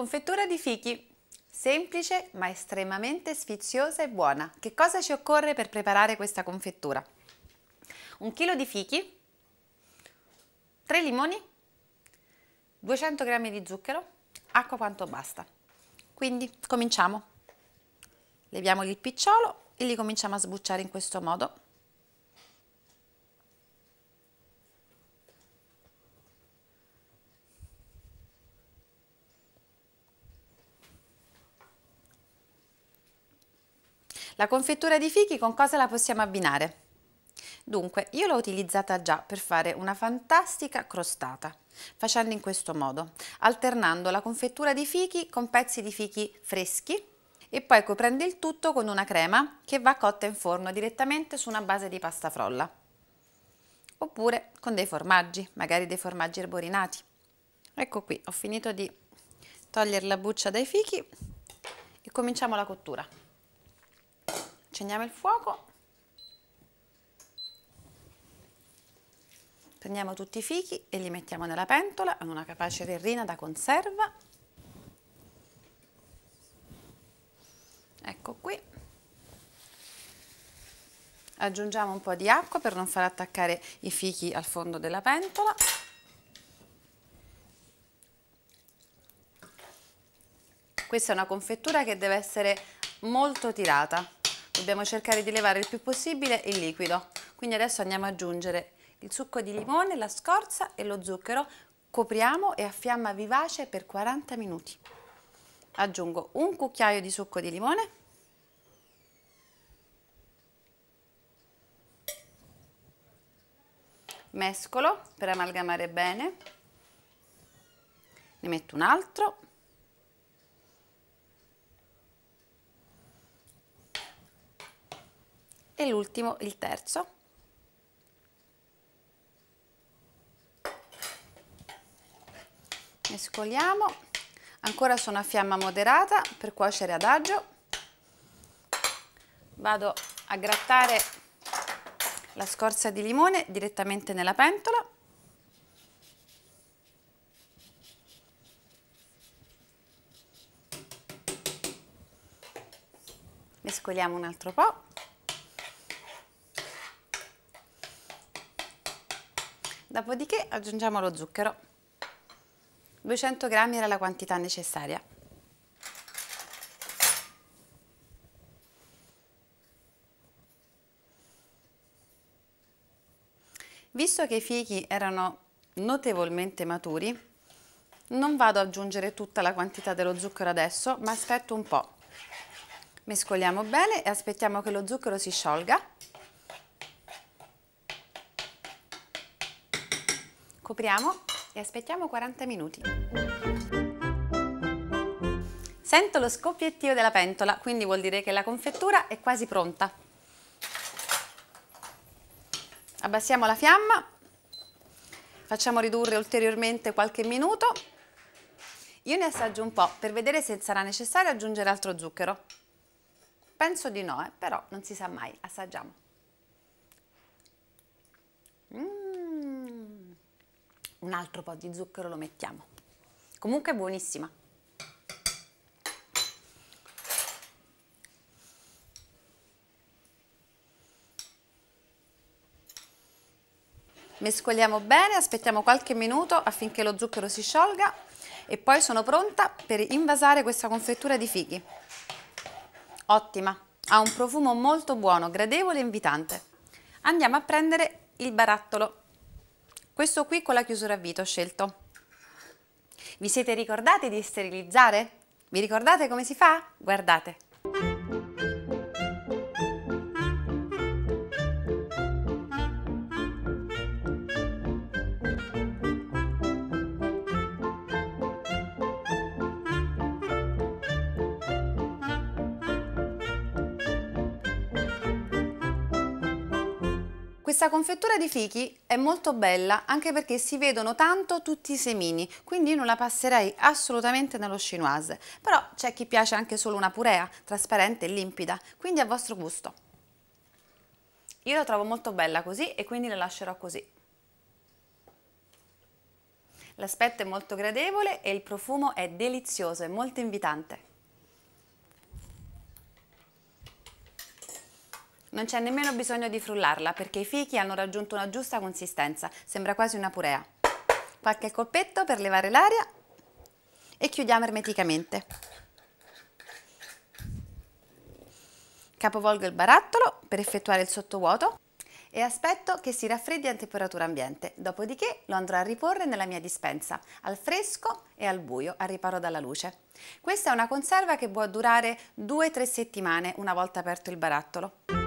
Confettura di fichi. Semplice ma estremamente sfiziosa e buona. Che cosa ci occorre per preparare questa confettura? Un chilo di fichi, 3 limoni, 200 g di zucchero, acqua quanto basta. Quindi cominciamo. Leviamo il picciolo e li cominciamo a sbucciare in questo modo. La confettura di fichi con cosa la possiamo abbinare? Dunque, io l'ho utilizzata già per fare una fantastica crostata, facendo in questo modo, alternando la confettura di fichi con pezzi di fichi freschi e poi coprendo il tutto con una crema che va cotta in forno direttamente su una base di pasta frolla. Oppure con dei formaggi, magari dei formaggi erborinati. Ecco qui, ho finito di togliere la buccia dai fichi e cominciamo la cottura accendiamo il fuoco, prendiamo tutti i fichi e li mettiamo nella pentola in una capace terrina da conserva, ecco qui, aggiungiamo un po' di acqua per non far attaccare i fichi al fondo della pentola, questa è una confettura che deve essere molto tirata dobbiamo cercare di levare il più possibile il liquido. Quindi adesso andiamo ad aggiungere il succo di limone, la scorza e lo zucchero. Copriamo e a fiamma vivace per 40 minuti. Aggiungo un cucchiaio di succo di limone. Mescolo per amalgamare bene. Ne metto un altro. e l'ultimo il terzo. Mescoliamo, ancora sono a fiamma moderata per cuocere ad agio. Vado a grattare la scorza di limone direttamente nella pentola. Mescoliamo un altro po'. Dopodiché aggiungiamo lo zucchero. 200 grammi era la quantità necessaria. Visto che i fichi erano notevolmente maturi, non vado ad aggiungere tutta la quantità dello zucchero adesso, ma aspetto un po'. Mescoliamo bene e aspettiamo che lo zucchero si sciolga Copriamo e aspettiamo 40 minuti. Sento lo scoppiettio della pentola, quindi vuol dire che la confettura è quasi pronta. Abbassiamo la fiamma, facciamo ridurre ulteriormente qualche minuto. Io ne assaggio un po' per vedere se sarà necessario aggiungere altro zucchero. Penso di no, eh, però non si sa mai, assaggiamo. Mmm! un altro po' di zucchero lo mettiamo. Comunque è buonissima. Mescoliamo bene, aspettiamo qualche minuto affinché lo zucchero si sciolga e poi sono pronta per invasare questa confettura di fichi. Ottima, ha un profumo molto buono, gradevole e invitante. Andiamo a prendere il barattolo questo qui con la chiusura a vita ho scelto. Vi siete ricordati di sterilizzare? Vi ricordate come si fa? Guardate! Questa confettura di fichi è molto bella anche perché si vedono tanto tutti i semini, quindi io non la passerei assolutamente nello chinoise, però c'è chi piace anche solo una purea, trasparente e limpida, quindi a vostro gusto. Io la trovo molto bella così e quindi la lascerò così. L'aspetto è molto gradevole e il profumo è delizioso e molto invitante. Non c'è nemmeno bisogno di frullarla perché i fichi hanno raggiunto una giusta consistenza, sembra quasi una purea. Qualche colpetto per levare l'aria e chiudiamo ermeticamente. Capovolgo il barattolo per effettuare il sottovuoto e aspetto che si raffreddi a temperatura ambiente, dopodiché lo andrò a riporre nella mia dispensa, al fresco e al buio, al riparo dalla luce. Questa è una conserva che può durare 2-3 settimane una volta aperto il barattolo.